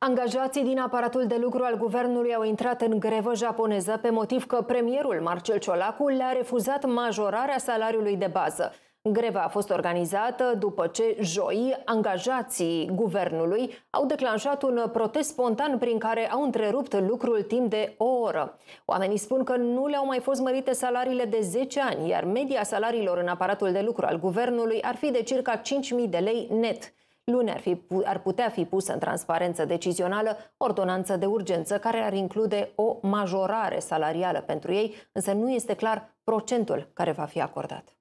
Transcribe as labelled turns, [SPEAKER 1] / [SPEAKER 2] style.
[SPEAKER 1] Angajații din aparatul de lucru al guvernului au intrat în grevă japoneză pe motiv că premierul Marcel Ciolacu le-a refuzat majorarea salariului de bază. Greva a fost organizată după ce joi angajații guvernului au declanșat un protest spontan prin care au întrerupt lucrul timp de o oră. Oamenii spun că nu le-au mai fost mărite salariile de 10 ani, iar media salariilor în aparatul de lucru al guvernului ar fi de circa 5.000 de lei net. Luni ar, fi, ar putea fi pusă în transparență decizională ordonanță de urgență care ar include o majorare salarială pentru ei, însă nu este clar procentul care va fi acordat.